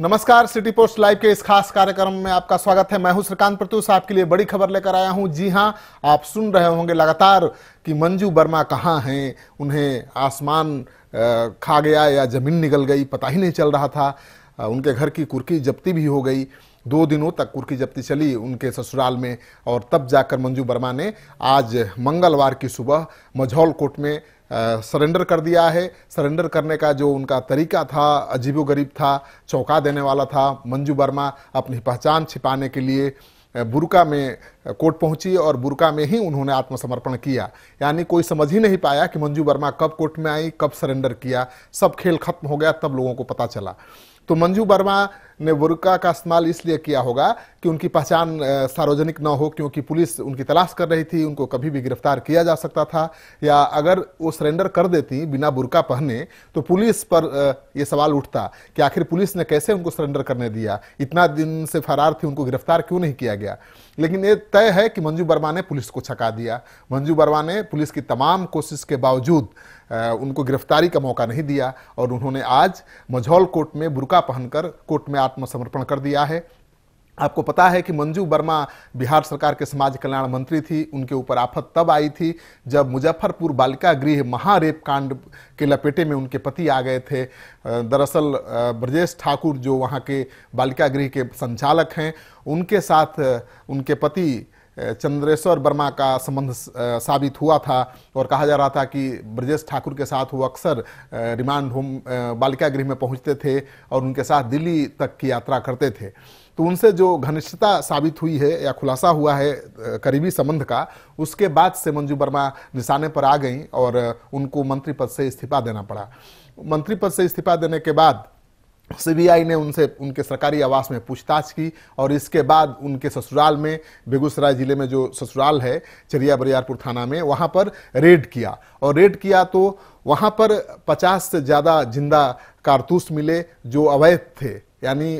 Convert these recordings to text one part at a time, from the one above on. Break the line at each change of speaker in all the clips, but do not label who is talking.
नमस्कार city post live के इस खास कार्यक्रम में आपका स्वागत है मैं हूं श्रीकांत प्रतूष आपके लिए बड़ी खबर लेकर आया हूं जी हां आप सुन रहे होंगे लगातार कि मंजू वर्मा कहाँ हैं उन्हें आसमान खा गया या जमीन निकल गई पता ही नहीं चल रहा था उनके घर की कुर्की जब्ती भी हो गई दो दिनों तक कुर्की जब्ती चली उनके ससुराल में और तब जाकर मंजू वर्मा ने आज मंगलवार की सुबह मझौल कोर्ट में सरेंडर कर दिया है सरेंडर करने का जो उनका तरीका था अजीबो गरीब था चौंका देने वाला था मंजू वर्मा अपनी पहचान छिपाने के लिए बुरका में कोर्ट पहुंची और बुरका में ही उन्होंने आत्मसमर्पण किया यानी कोई समझ ही नहीं पाया कि मंजू वर्मा कब कोर्ट में आई कब सरेंडर किया सब खेल खत्म हो गया तब लोगों को पता चला तो मंजू वर्मा ने बुरका का इस्तेमाल इसलिए किया होगा कि उनकी पहचान सार्वजनिक न हो क्योंकि पुलिस उनकी तलाश कर रही थी उनको कभी भी गिरफ्तार किया जा सकता था या अगर वो सरेंडर कर देती बिना बुरका पहने तो पुलिस पर ये सवाल उठता कि आखिर पुलिस ने कैसे उनको सरेंडर करने दिया इतना दिन से फरार थी उनको गिरफ्तार क्यों नहीं किया गया लेकिन ये तय है कि मंजू वर्मा ने पुलिस को छका दिया मंजू वर्मा ने पुलिस की तमाम कोशिश के बावजूद उनको गिरफ्तारी का मौका नहीं दिया और उन्होंने आज मझौल कोर्ट में बुरका कपड़ा पहनकर कोर्ट में आत्मसमर्पण कर दिया है आपको पता है कि मंजू वर्मा बिहार सरकार के समाज कल्याण मंत्री थी उनके ऊपर आफत तब आई थी जब मुजफ्फरपुर बालिका गृह महारेप कांड के लपेटे में उनके पति आ गए थे दरअसल ब्रजेश ठाकुर जो वहाँ के बालिका गृह के संचालक हैं उनके साथ उनके पति चंद्रेश्वर वर्मा का संबंध साबित हुआ था और कहा जा रहा था कि ब्रजेश ठाकुर के साथ वो अक्सर रिमांड होम बालिका गृह में पहुंचते थे और उनके साथ दिल्ली तक की यात्रा करते थे तो उनसे जो घनिष्ठता साबित हुई है या खुलासा हुआ है करीबी संबंध का उसके बाद से मंजू वर्मा निशाने पर आ गई और उनको मंत्री पद से इस्तीफा देना पड़ा मंत्री पद से इस्तीफा देने के बाद सीबीआई ने उनसे उनके सरकारी आवास में पूछताछ की और इसके बाद उनके ससुराल में बेगूसराय जिले में जो ससुराल है चरिया बरियारपुर थाना में वहाँ पर रेड किया और रेड किया तो वहाँ पर 50 से ज़्यादा जिंदा कारतूस मिले जो अवैध थे यानी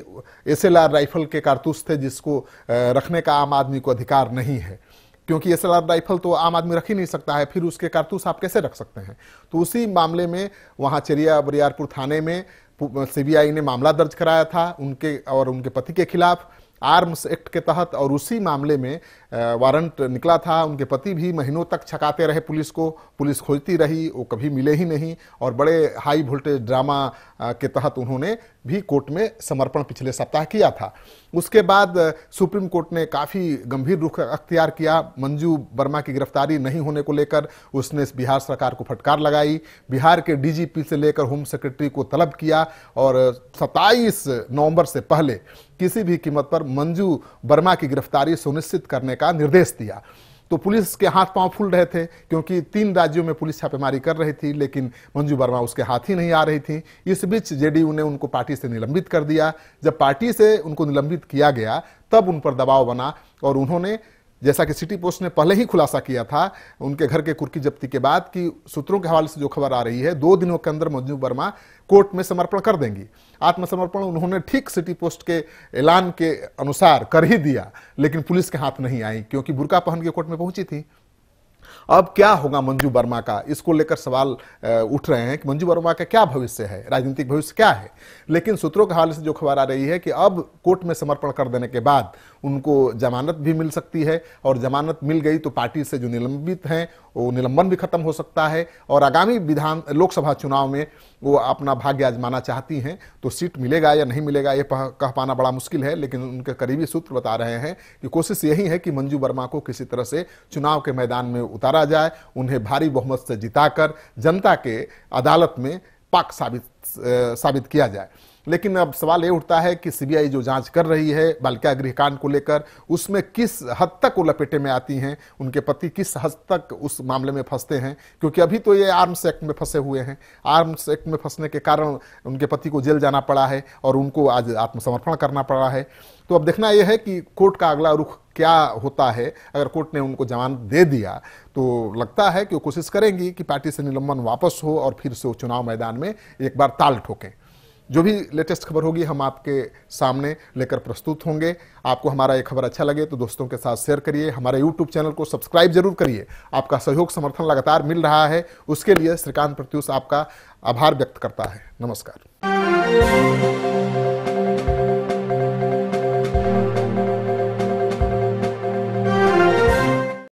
एस राइफल के कारतूस थे जिसको रखने का आम आदमी को अधिकार नहीं है क्योंकि एस राइफल तो आम आदमी रख ही नहीं सकता है फिर उसके कारतूस आप कैसे रख सकते हैं तो उसी मामले में वहाँ चरिया बरियारपुर थाने में सीबीआई ने मामला दर्ज कराया था उनके और उनके पति के खिलाफ आर्म्स एक्ट के तहत और उसी मामले में वारंट निकला था उनके पति भी महीनों तक छकाते रहे पुलिस को पुलिस खोजती रही वो कभी मिले ही नहीं और बड़े हाई वोल्टेज ड्रामा के तहत उन्होंने भी कोर्ट में समर्पण पिछले सप्ताह किया था उसके बाद सुप्रीम कोर्ट ने काफ़ी गंभीर रुख अख्तियार किया मंजू वर्मा की गिरफ्तारी नहीं होने को लेकर उसने बिहार सरकार को फटकार लगाई बिहार के डीजीपी से लेकर होम सेक्रेटरी को तलब किया और 27 नवंबर से पहले किसी भी कीमत पर मंजू वर्मा की गिरफ्तारी सुनिश्चित करने का निर्देश दिया तो पुलिस के हाथ पांव फूल रहे थे क्योंकि तीन राज्यों में पुलिस छापेमारी कर रही थी लेकिन मंजू वर्मा उसके हाथ ही नहीं आ रही थी इस बीच जेडीयू ने उनको पार्टी से निलंबित कर दिया जब पार्टी से उनको निलंबित किया गया तब उन पर दबाव बना और उन्होंने जैसा कि सिटी पोस्ट ने पहले ही खुलासा किया था उनके घर के कुर्की जब्ती के बाद कि सूत्रों के हवाले से जो खबर आ रही है दो दिनों के अंदर मंजू वर्मा कोर्ट में समर्पण कर देंगी आत्मसमर्पण उन्होंने ठीक सिटी पोस्ट के ऐलान के अनुसार कर ही दिया लेकिन पुलिस के हाथ नहीं आई क्योंकि बुरका पहन के कोर्ट में पहुंची थी अब क्या होगा मंजू वर्मा का इसको लेकर सवाल उठ रहे हैं कि मंजू वर्मा का क्या भविष्य है राजनीतिक भविष्य क्या है लेकिन सूत्रों के हवाले से जो खबर आ रही है कि अब कोर्ट में समर्पण कर देने के बाद उनको जमानत भी मिल सकती है और जमानत मिल गई तो पार्टी से जो निलंबित हैं वो निलंबन भी खत्म हो सकता है और आगामी विधान लोकसभा चुनाव में वो अपना भाग्य आजमाना चाहती हैं तो सीट मिलेगा या नहीं मिलेगा ये कह पाना बड़ा मुश्किल है लेकिन उनके करीबी सूत्र बता रहे हैं कि कोशिश यही है कि मंजू वर्मा को किसी तरह से चुनाव के मैदान में उतारा जाए उन्हें भारी बहुमत से जिताकर जनता के अदालत में पाक साबित साबित किया जाए लेकिन अब सवाल ये उठता है कि सीबीआई जो जांच कर रही है बालिका गृहकांड को लेकर उसमें किस हद तक वो लपेटे में आती हैं उनके पति किस हद तक उस मामले में फंसते हैं क्योंकि अभी तो ये आर्म्स एक्ट में फंसे हुए हैं आर्म्स एक्ट में फंसने के कारण उनके पति को जेल जाना पड़ा है और उनको आज आत्मसमर्पण करना पड़ा है तो अब देखना यह है कि कोर्ट का अगला रुख क्या होता है अगर कोर्ट ने उनको जवान दे दिया तो लगता है कि वो कोशिश करेंगी कि पार्टी से निलंबन वापस हो और फिर से वो चुनाव मैदान में एक बार ताल ठोकें जो भी लेटेस्ट खबर होगी हम आपके सामने लेकर प्रस्तुत होंगे आपको हमारा ये खबर अच्छा लगे तो दोस्तों के साथ शेयर करिए हमारे यूट्यूब चैनल को सब्सक्राइब जरूर करिए आपका सहयोग समर्थन लगातार मिल रहा है उसके लिए श्रीकांत प्रत्युष आपका आभार व्यक्त करता है नमस्कार